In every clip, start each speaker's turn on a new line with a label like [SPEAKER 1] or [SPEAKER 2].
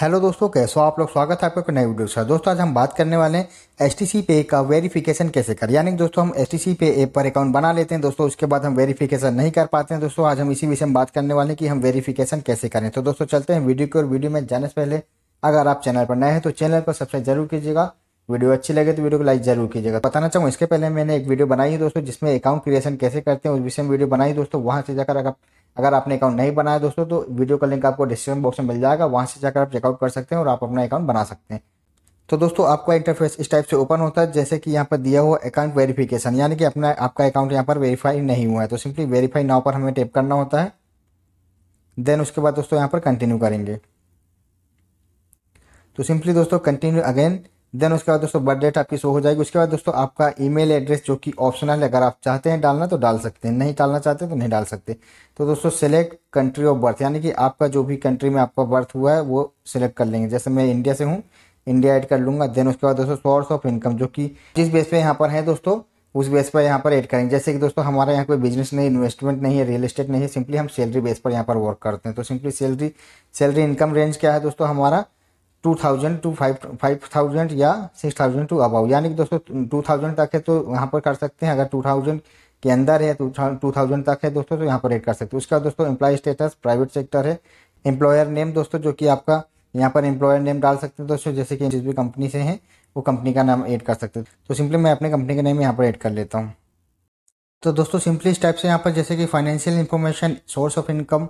[SPEAKER 1] hello दोस्तों कैसे हो आप लोग स्वागत है आपका एक वीडियो से दोस्तों आज हम बात करने वाले हैं एस टी सी पे का वेरिफिकेशन कैसे करें यानी दोस्तों हम एस टी सी पे ऐप पर अकाउंट बना लेते हैं दोस्तों उसके बाद हम वेरिफिकेशन नहीं कर पाते हैं दोस्तों आज हम इसी विषय में बात करने वाले हैं कि हम वेरिफिकेशन कैसे करें तो दोस्तों चलते हैं वीडियो की और वीडियो में जाने से पहले अगर आप चैनल पर नए हैं तो चैनल को सब्सक्राइब जरूर कीजिएगा वीडियो अच्छी लगे तो वीडियो को लाइक जरूर कीजिएगा तो बताना चाहूँ इसके पहले मैंने एक वीडियो बनाई है दोस्तों जिसमें अकाउंट क्रिएशन कैसे करते हैं उस विषय में वीडियो बनाई दोस्तों वहाँ से जाकर अगर अगर आपने अकाउंट नहीं बनाया दोस्तों तो वीडियो का लिंक आपको डिस्क्रिप्शन बॉक्स में मिल जाएगा वहाँ से जाकर आप चेकआउट कर सकते हैं और आप अपना अकाउंट बना सकते हैं तो दोस्तों आपका इंटरफेस इस टाइप से ओपन होता है जैसे कि यहाँ पर दिया हुआ अकाउंट वेरिफिकेशन यानी कि अपना आपका अकाउंट यहाँ पर वेरीफाई नहीं हुआ है तो सिंपली वेरीफाई नाव पर हमें टेप करना होता है देन उसके बाद दोस्तों यहाँ पर कंटिन्यू करेंगे तो सिंपली दोस्तों कंटिन्यू अगेन देन उसके बाद दोस्तों बर्थ डेट आपकी शो हो जाएगी उसके बाद दोस्तों आपका ईमेल एड्रेस जो कि ऑप्शनल है अगर आप चाहते हैं डालना तो डाल सकते हैं नहीं डालना चाहते तो नहीं डाल सकते तो दोस्तों सेलेक्ट कंट्री ऑफ बर्थ यानी कि आपका जो भी कंट्री में आपका बर्थ हुआ है वो सिलेक्ट कर लेंगे जैसे मैं इंडिया से हूँ इंडिया ऐड कर लूंगा देन उसके बाद दोस्तों सोर्स ऑफ इनकम जो कि जिस बेस पे यहाँ पर है दोस्तों उस बेस पर यहाँ पर ऐड करेंगे जैसे कि दोस्तों हमारा यहाँ कोई बिजनेस नहीं इन्वेस्टमेंट नहीं है रियल एस्टेट नहीं है सिंपली हम सैलरी बेस पर यहाँ पर वर्क करते हैं तो simply salary salary income range क्या है दोस्तों हमारा two thousand to five five thousand या सिक्स थाउजेंड टू अबाउ यानी कि दोस्तों टू थाउजेंड तक है तो यहाँ पर कर सकते हैं अगर टू थाउजेंड के अंदर है टू थाउजेंड तक है दोस्तों तो यहाँ पर एड कर सकते हैं उसका दोस्तों एम्प्लॉय स्टेटस प्राइवेट सेक्टर है एम्प्लॉयर नेम दोस्तों जो कि आपका यहाँ पर एम्प्लॉयर नेम डाल सकते हैं दोस्तों जैसे कि जिस भी कंपनी से हैं वो कंपनी का नाम ऐड कर सकते हैं तो सिंपली मैं अपने कंपनी का नेम यहाँ पर ऐड कर लेता हूँ तो दोस्तों सिंपली इस टाइप से यहाँ पर जैसे कि financial information source of income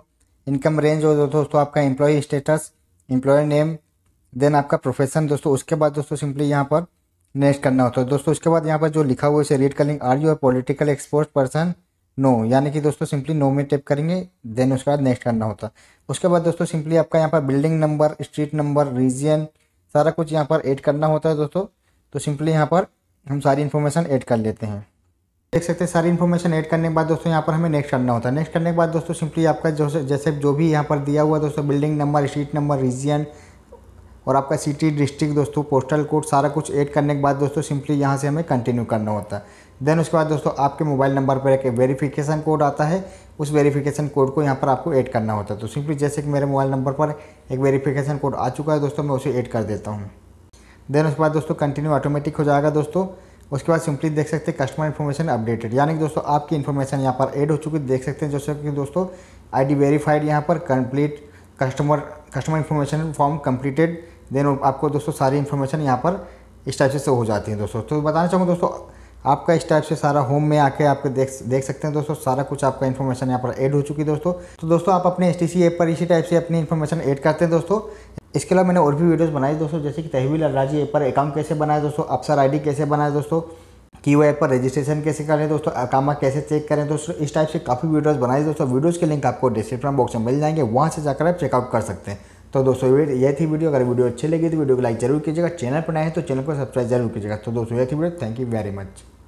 [SPEAKER 1] income range और दोस्तों आपका employ status employer name then आपका प्रोफेशन दोस्तों उसके बाद दोस्तों सिंपली यहाँ पर नेक्स्ट करना होता है दोस्तों उसके बाद यहाँ पर जो लिखा हुआ इसे रीड कर लेंगे are you are political export person no यानी कि दोस्तों सिंपली नो में टेप करेंगे देन उसके बाद नेक्स्ट करना होता है उसके बाद दोस्तों सिंपली आपका यहाँ पर building number street number region सारा कुछ यहाँ पर एड करना होता है दोस्तों तो सिंपली यहाँ पर हम सारी इन्फॉर्मेशन एड कर लेते हैं देख सकते हैं सारी इन्फॉर्मेशन ऐड करने के बाद दोस्तों यहाँ पर हमें नेक्स्ट करना होता है नेक्स्ट करने के बाद दोस्तों सिंपली आपका जो जैसे जो भी यहाँ पर दिया हुआ दोस्तों building number street number region और आपका सिटी डिस्ट्रिक्ट दोस्तों पोस्टल कोड सारा कुछ ऐड करने के बाद दोस्तों सिंपली यहाँ से हमें कंटिन्यू करना होता है देन उसके बाद दोस्तों आपके मोबाइल नंबर पर एक वेरिफिकेशन कोड आता है उस वेरिफिकेशन कोड को यहाँ पर आपको ऐड करना होता है तो सिंपली जैसे कि मेरे मोबाइल नंबर पर एक वेरिफिकेशन कोड आ चुका है दोस्तों मैं उसे ऐड कर देता हूँ देन उसके बाद दोस्तों कंटिन्यू ऑटोमेटिक हो जाएगा दोस्तों उसके बाद सिंपली देख सकते हैं कस्टमर इन्फॉर्मेशन अपडेटेड यानी कि दोस्तों आपकी इन्फॉर्मेशन यहाँ पर ऐड हो चुकी है देख सकते हैं जैसे कि दोस्तों डी वेरीफाइड यहाँ पर complete customer customer information form completed then आपको दोस्तों सारी इन्फॉर्मेशन यहाँ पर इस टाइप से हो जाती है दोस्तों तो बताना चाहूँगा दोस्तों आपका इस टाइप से सारा होम में आके आपके देख देख सकते हैं दोस्तों सारा कुछ आपका इन्फॉर्मेशन यहाँ पर ऐड हो चुकी है दोस्तों तो दोस्तों आप अपने एस ऐप पर इसी टाइप से अपनी इन्फॉर्मेशन ऐड करते हैं दोस्तों इसके अलावा मैंने और भी वीडियोस बनाई दोस्तों जैसे कि तहवील अलराजी ऐप पर अकाउंट कैसे बनाए दोस्तों अफसर आई कैसे बनाए दोस्तों की वो ऐप पर रजिस्ट्रेशन कैसे करें दोस्तों अकामा कैसे चेक करें दोस्तों इस टाइप से काफ़ी वीडियोस बनाए दोस्तों वीडियोस के लिंक आपको डिस्क्रिप्शन बॉक्स में मिल जाएंगे वहाँ से जाकर आप चेकआउट कर सकते हैं तो दोस्तों ये थी वीडियो अगर वीडियो अच्छी लगी तो वीडियो को लाइक जरूर कीजिएगा चैनल पर नए हैं तो चैनल को सब्सक्राइब जरूर कीजिएगा तो दोस्तों ये थी video thank you very much